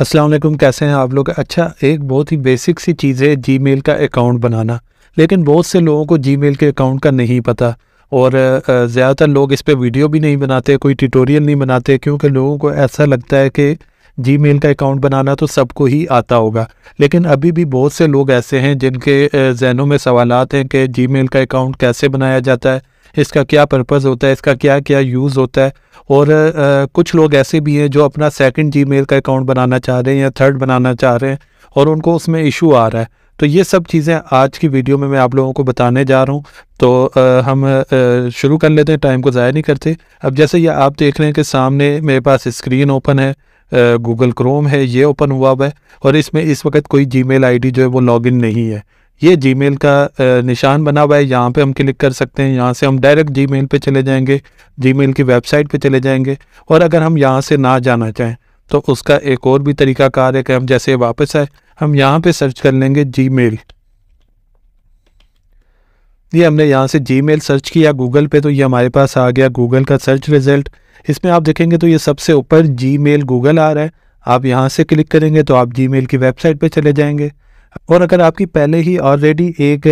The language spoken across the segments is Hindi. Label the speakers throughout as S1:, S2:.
S1: असलम कैसे हैं आप लोग अच्छा एक बहुत ही बेसिक सी चीज़ है जीमेल का अकाउंट बनाना लेकिन बहुत से लोगों को जीमेल के अकाउंट का नहीं पता और ज़्यादातर लोग इस पर वीडियो भी नहीं बनाते कोई ट्यूटोरियल नहीं बनाते क्योंकि लोगों को ऐसा लगता है कि जी मेल का अकाउंट बनाना तो सबको ही आता होगा लेकिन अभी भी बहुत से लोग ऐसे हैं जिनके जहनों में सवालत हैं कि जी मेल का अकाउंट कैसे बनाया जाता है इसका क्या पर्पज़ होता है इसका क्या क्या यूज़ होता है और आ, कुछ लोग ऐसे भी हैं जो अपना सेकंड जीमेल का अकाउंट बनाना चाह रहे हैं या थर्ड बनाना चाह रहे हैं और उनको उसमें इशू आ रहा है तो ये सब चीज़ें आज की वीडियो में मैं आप लोगों को बताने जा रहा हूँ तो आ, हम शुरू कर लेते हैं टाइम को ज़ाया नहीं करते अब जैसे ये आप देख रहे हैं कि सामने मेरे पास स्क्रीन ओपन है गूगल क्रोम है ये ओपन हुआ हुआ है और इसमें इस वक्त कोई जी मेल जो है वो लॉगिन नहीं है ये जीमेल का निशान बना हुआ है यहाँ पे हम क्लिक कर सकते हैं यहाँ से हम डायरेक्ट जीमेल पे चले जाएंगे जीमेल की वेबसाइट पे चले जाएंगे और अगर हम यहाँ से ना जाना चाहें तो उसका एक और भी तरीका कार है कि हम जैसे वापस आए हम यहाँ पे सर्च कर लेंगे जी मेल ये हमने यहाँ से जी मेल सर्च किया गूगल पे तो ये हमारे पास आ गया गूगल का सर्च रिजल्ट इसमें आप देखेंगे तो ये सबसे ऊपर जी मेल गूगल आ रहा है आप यहाँ से क्लिक करेंगे तो आप जी मेल की वेबसाइट पर चले जाएँगे और अगर आपकी पहले ही ऑलरेडी एक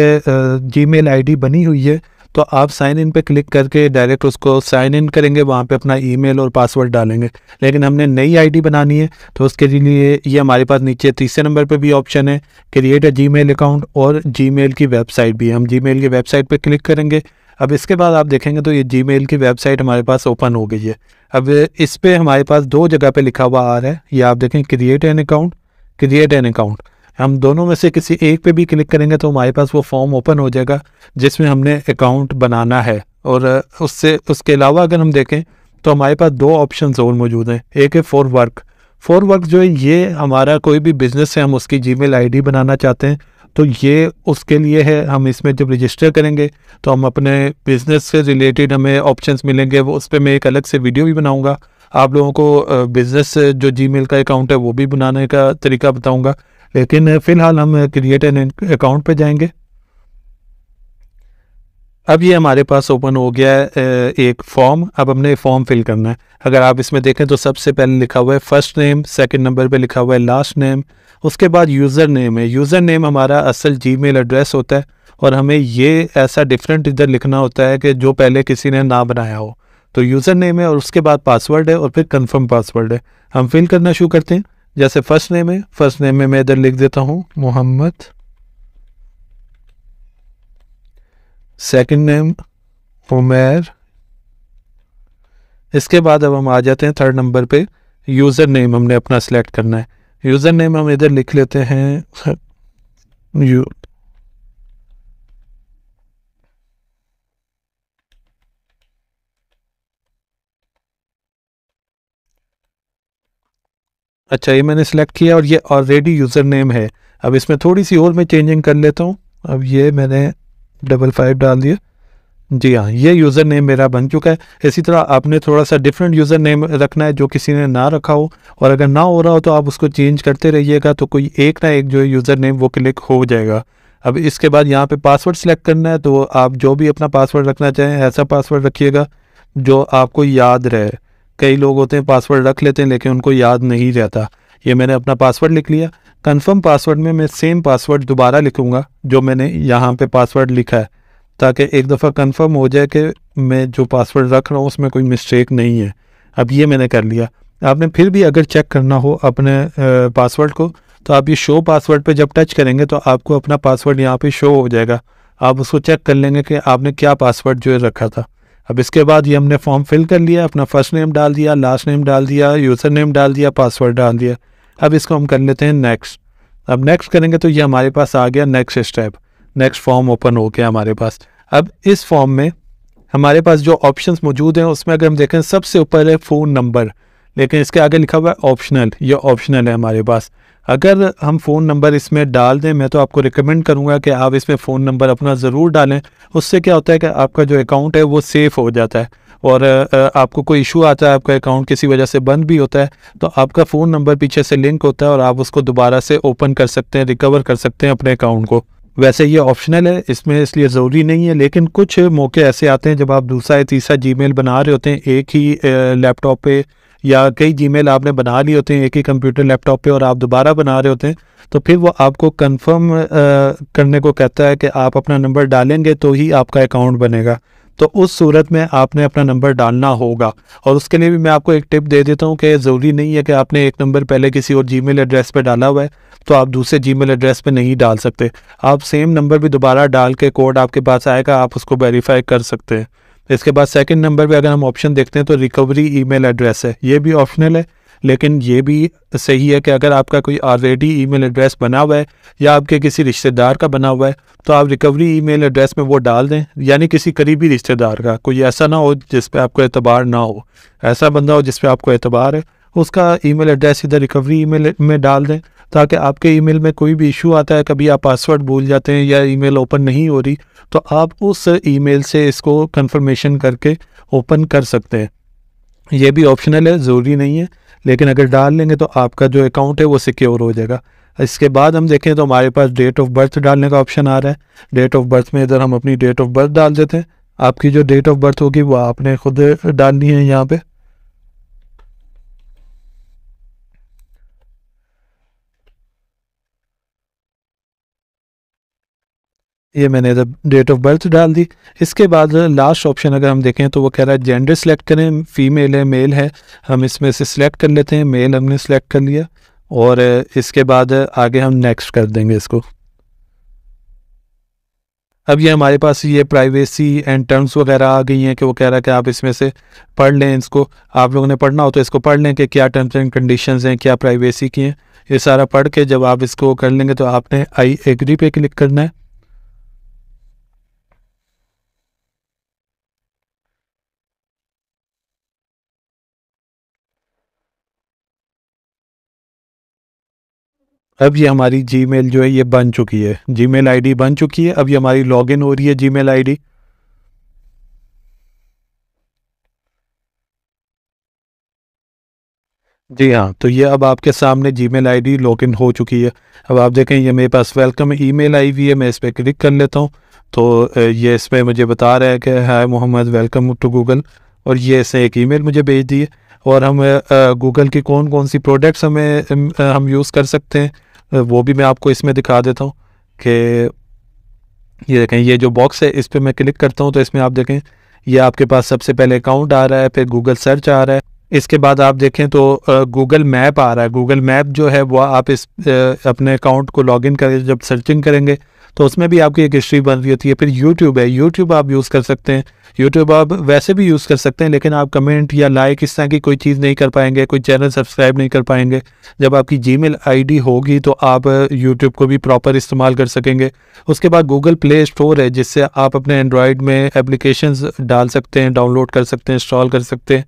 S1: जी मेल बनी हुई है तो आप साइन इन पे क्लिक करके डायरेक्ट उसको साइन इन करेंगे वहाँ पे अपना ईमेल और पासवर्ड डालेंगे लेकिन हमने नई आईडी बनानी है तो उसके लिए ये हमारे पास नीचे तीसरे नंबर पे भी ऑप्शन है क्रिएट अ जीमेल अकाउंट और जीमेल की वेबसाइट भी हम जीमेल की वेबसाइट पे क्लिक करेंगे अब इसके बाद आप देखेंगे तो ये जी की वेबसाइट हमारे पास ओपन हो गई है अब इस पर हमारे पास दो जगह पर लिखा हुआ आ रहा है ये आप देखें create an account create an account हम दोनों में से किसी एक पे भी क्लिक करेंगे तो हमारे पास वो फॉर्म ओपन हो जाएगा जिसमें हमने अकाउंट बनाना है और उससे उसके अलावा अगर हम देखें तो हमारे पास दो ऑप्शन और मौजूद हैं एक है फॉर वर्क फॉर वर्क जो है ये हमारा कोई भी बिज़नेस है हम उसकी जी मेल बनाना चाहते हैं तो ये उसके लिए है हम इसमें जब रजिस्टर करेंगे तो हम अपने बिज़नेस से रिलेटेड हमें ऑप्शंस मिलेंगे वो उस पर मैं एक अलग से वीडियो भी बनाऊँगा आप लोगों को बिज़नेस जो जी का अकाउंट है वो भी बनाने का तरीका बताऊँगा लेकिन फ़िलहाल हम क्रिएट एन अकाउंट पे जाएंगे अब ये हमारे पास ओपन हो गया है एक फॉर्म अब हमने फॉर्म फिल करना है अगर आप इसमें देखें तो सबसे पहले लिखा हुआ है फर्स्ट नेम सेकंड नंबर पे लिखा हुआ है लास्ट नेम उसके बाद यूज़र नेम है यूज़र नेम हमारा असल जीमेल एड्रेस होता है और हमें ये ऐसा डिफरेंट इधर लिखना होता है कि जो पहले किसी ने ना बनाया हो तो यूज़र नेम है और उसके बाद पासवर्ड है और फिर कन्फर्म पासवर्ड है हम फिल करना शुरू करते हैं जैसे फर्स्ट नेम है फर्स्ट नेम में मैं इधर लिख देता हूं मोहम्मद सेकंड नेम उमेर इसके बाद अब हम आ जाते हैं थर्ड नंबर पे यूज़र नेम हमने अपना सेलेक्ट करना है यूज़र नेम हम इधर लिख लेते हैं यू अच्छा ये मैंने सेलेक्ट किया और ये ऑलरेडी यूज़र नेम है अब इसमें थोड़ी सी और मैं चेंजिंग कर लेता हूँ अब ये मैंने डबल फाइव डाल दिया जी हाँ ये यूज़र नेम मेरा बन चुका है इसी तरह आपने थोड़ा सा डिफरेंट यूज़र नेम रखना है जो किसी ने ना रखा हो और अगर ना हो रहा हो तो आप उसको चेंज करते रहिएगा तो कोई एक ना एक जो यूज़र नेम वो क्लिक हो जाएगा अब इसके बाद यहाँ पे पासवर्ड सेलेक्ट करना है तो आप जो भी अपना पासवर्ड रखना चाहें ऐसा पासवर्ड रखिएगा जो आपको याद रहे कई लोग होते हैं पासवर्ड रख लेते हैं लेकिन उनको याद नहीं रहता ये मैंने अपना पासवर्ड लिख लिया कंफर्म पासवर्ड में मैं सेम पासवर्ड दोबारा लिखूंगा जो मैंने यहाँ पे पासवर्ड लिखा है ताकि एक दफ़ा कंफर्म हो जाए कि मैं जो पासवर्ड रख रहा हूँ उसमें कोई मिस्टेक नहीं है अब ये मैंने कर लिया आपने फिर भी अगर चेक करना हो अपने पासवर्ड को तो आप ये शो पासवर्ड पर जब टच करेंगे तो आपको अपना पासवर्ड यहाँ पर शो हो जाएगा आप उसको चेक कर लेंगे कि आपने क्या पासवर्ड जो है रखा था अब इसके बाद ये हमने फॉर्म फिल कर लिया अपना फर्स्ट नेम डाल दिया लास्ट नेम डाल दिया यूज़र नेम डाल दिया पासवर्ड डाल दिया अब इसको हम कर लेते हैं नेक्स्ट अब नेक्स्ट करेंगे तो ये हमारे पास आ गया next step next form open हो गया हमारे पास अब इस फॉर्म में हमारे पास जो ऑप्शन मौजूद हैं उसमें अगर हम देखें सबसे ऊपर है फ़ोन नंबर लेकिन इसके आगे लिखा हुआ है ऑप्शनल ये ऑप्शनल है हमारे पास अगर हम फ़ोन नंबर इसमें डाल दें मैं तो आपको रिकमेंड करूँगा कि आप इसमें फ़ोन नंबर अपना ज़रूर डालें उससे क्या होता है कि आपका जो अकाउंट है वो सेफ़ हो जाता है और आपको कोई इशू आता है आपका अकाउंट किसी वजह से बंद भी होता है तो आपका फ़ोन नंबर पीछे से लिंक होता है और आप उसको दोबारा से ओपन कर सकते हैं रिकवर कर सकते हैं अपने अकाउंट को वैसे ये ऑप्शनल है इसमें इसलिए ज़रूरी नहीं है लेकिन कुछ मौके ऐसे आते हैं जब आप दूसरा या तीसरा जी बना रहे होते हैं एक ही लैपटॉप पर या कई जीमेल आपने बना लिए होते हैं एक ही कंप्यूटर लैपटॉप पे और आप दोबारा बना रहे होते हैं तो फिर वो आपको कंफर्म करने को कहता है कि आप अपना नंबर डालेंगे तो ही आपका अकाउंट बनेगा तो उस सूरत में आपने अपना नंबर डालना होगा और उसके लिए भी मैं आपको एक टिप दे देता हूँ कि ज़रूरी नहीं है कि आपने एक नंबर पहले किसी और जी एड्रेस पर डाला हुआ है तो आप दूसरे जी एड्रेस पर नहीं डाल सकते आप सेम नंबर भी दोबारा डाल के कोड आपके पास आएगा आप उसको वेरीफाई कर सकते हैं इसके बाद सेकंड नंबर पे अगर हम ऑप्शन देखते हैं तो रिकवरी ईमेल एड्रेस है ये भी ऑप्शनल है लेकिन ये भी सही है कि अगर आपका कोई ऑलरेडी ईमेल एड्रेस बना हुआ है या आपके किसी रिश्तेदार का बना हुआ है तो आप रिकवरी ईमेल एड्रेस में वो डाल दें यानी किसी करीबी रिश्तेदार का कोई ऐसा ना हो जिस पर आपको एतबार ना हो ऐसा बंदा हो जिस पर आपको एतबार है उसका ईमेल एड्रेस इधर रिकवरी ईमेल में डाल दें ताकि आपके ईमेल में कोई भी इशू आता है कभी आप पासवर्ड भूल जाते हैं या ईमेल ओपन नहीं हो रही तो आप उस ईमेल से इसको कंफर्मेशन करके ओपन कर सकते हैं ये भी ऑप्शनल है ज़रूरी नहीं है लेकिन अगर डाल लेंगे तो आपका जो अकाउंट है वो सिक्योर हो जाएगा इसके बाद हम देखें तो हमारे पास डेट ऑफ बर्थ डालने का ऑप्शन आ रहा है डेट ऑफ बर्थ में इधर हम अपनी डेट ऑफ बर्थ डाल देते हैं आपकी जो डेट ऑफ बर्थ होगी वो आपने खुद डालनी है यहाँ पे ये मैंने डेट ऑफ बर्थ डाल दी इसके बाद लास्ट ऑप्शन अगर हम देखें तो वो कह रहा है जेंडर सेलेक्ट करें फीमेल है मेल है हम इसमें से सिलेक्ट कर लेते हैं मेल हमने सेलेक्ट कर लिया और इसके बाद आगे हम नेक्स्ट कर देंगे इसको अब ये हमारे पास ये प्राइवेसी एंड टर्म्स वगैरह आ गई हैं कि वो कह रहा है कि आप इसमें से पढ़ लें इसको आप लोगों ने पढ़ना हो तो इसको पढ़ लें कि क्या टर्म्स एंड कंडीशंस हैं क्या प्राइवेसी की हैं ये सारा पढ़ के जब आप इसको कर लेंगे तो आपने आई एग्री पे क्लिक करना है अब ये हमारी जी मेल जो है ये बन चुकी है जी मेल आई बन चुकी है अब ये हमारी लॉग इन हो रही है जी मेल आई डी जी हाँ तो ये अब आपके सामने Gmail ID log in हो चुकी है अब आप देखें ये मेरे पास वेलकम ई मेल आई हुई है मैं इस पर क्लिक कर लेता हूँ तो ये इस पर मुझे बता रहा है कि hi Mohammad welcome to Google और ये इसे एक ईमेल मुझे भेज दी है और हम गूगल की कौन कौन सी प्रोडक्ट्स हमें हम यूज़ कर सकते हैं वो भी मैं आपको इसमें दिखा देता हूँ कि ये देखें ये जो बॉक्स है इस पर मैं क्लिक करता हूँ तो इसमें आप देखें ये आपके पास सबसे पहले अकाउंट आ रहा है फिर गूगल सर्च आ रहा है इसके बाद आप देखें तो गूगल मैप आ रहा है गूगल मैप जो है वह आप इस अपने अकाउंट को लॉगिन करें जब सर्चिंग करेंगे तो उसमें भी आपकी एक हिस्ट्री बन रही होती है फिर यूट्यूब है यूट्यूब आप यूज़ कर सकते हैं यूट्यूब आप वैसे भी यूज़ कर सकते हैं लेकिन आप कमेंट या लाइक इस तरह की कोई चीज़ नहीं कर पाएंगे कोई चैनल सब्सक्राइब नहीं कर पाएंगे जब आपकी जी मेल होगी तो आप यूट्यूब को भी प्रॉपर इस्तेमाल कर सकेंगे उसके बाद गूगल प्ले स्टोर है जिससे आप अपने एंड्रॉयड में एप्लीकेशन डाल सकते हैं डाउनलोड कर सकते हैं इंस्टॉल कर सकते हैं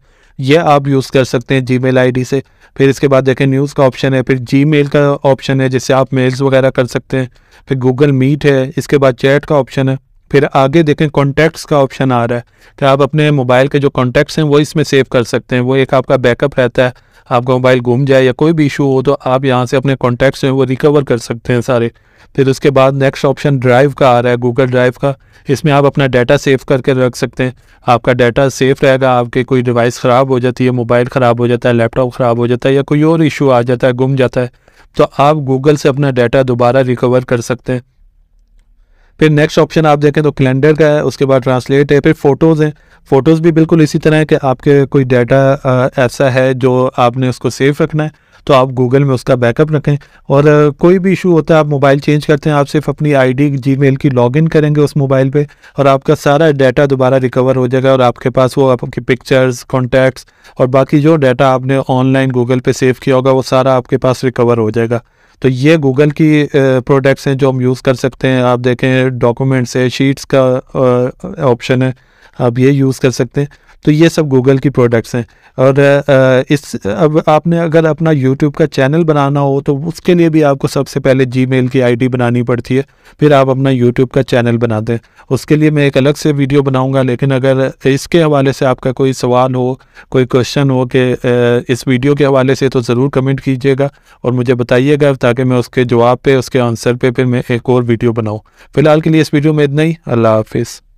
S1: यह आप यूज़ कर सकते हैं जीमेल आईडी से फिर इसके बाद देखें न्यूज़ का ऑप्शन है फिर जीमेल का ऑप्शन है जिससे आप मेल्स वगैरह कर सकते हैं फिर गूगल मीट है इसके बाद चैट का ऑप्शन है फिर आगे देखें कॉन्टैक्ट्स का ऑप्शन आ रहा है कि तो आप अपने मोबाइल के जो कॉन्टैक्ट्स हैं वो इसमें सेव कर सकते हैं वो एक आपका बैकअप रहता है आपका मोबाइल घूम जाए या कोई भी इशू हो तो आप यहाँ से अपने कॉन्टैक्ट्स हैं वो रिकवर कर सकते हैं सारे फिर उसके बाद नेक्स्ट ऑप्शन ड्राइव का आ रहा है गूगल ड्राइव का इसमें आप अपना डाटा सेव करके रख सकते हैं आपका डाटा सेफ रहेगा आपके कोई डिवाइस ख़राब हो जाती है मोबाइल ख़राब हो जाता है लैपटॉप ख़राब हो जाता है या कोई और इशू आ जाता है गुम जाता है तो आप गूगल से अपना डाटा दोबारा रिकवर कर सकते हैं फिर नेक्स्ट ऑप्शन आप देखें तो कैलेंडर का है उसके बाद ट्रांसलेट है फिर फ़ोटोज़ हैं फ़ोटोज़ भी बिल्कुल इसी तरह है कि आपके कोई डाटा ऐसा है जो आपने उसको सेव रखना है तो आप गूगल में उसका बैकअप रखें और कोई भी इशू होता है आप मोबाइल चेंज करते हैं आप सिर्फ अपनी आईडी जीमेल की लॉगिन करेंगे उस मोबाइल पे और आपका सारा डाटा दोबारा रिकवर हो जाएगा और आपके पास वो आपकी पिक्चर्स कॉन्टैक्ट्स और बाकी जो डाटा आपने ऑनलाइन गूगल पर सेव किया होगा वो सारा आपके पास रिकवर हो जाएगा तो ये गूगल की प्रोडक्ट्स हैं जो हम यूज़ कर सकते हैं आप देखें डॉक्यूमेंट्स है शीट्स का ऑप्शन है आप ये यूज़ कर सकते हैं तो ये सब गूगल की प्रोडक्ट्स हैं और इस अब आपने अगर अपना यूट्यूब का चैनल बनाना हो तो उसके लिए भी आपको सबसे पहले जी की आई बनानी पड़ती है फिर आप अपना यूट्यूब का चैनल बनाते हैं उसके लिए मैं एक अलग से वीडियो बनाऊँगा लेकिन अगर इसके हवाले से आपका कोई सवाल हो कोई क्वेश्चन हो कि इस वीडियो के हवाले से तो ज़रूर कमेंट कीजिएगा और मुझे बताइएगा ताकि मैं उसके जवाब पे उसके आंसर पे फिर मैं एक और वीडियो बनाऊँ फ़िलहाल के लिए इस वीडियो में इतना ही अल्लाह हाफिज़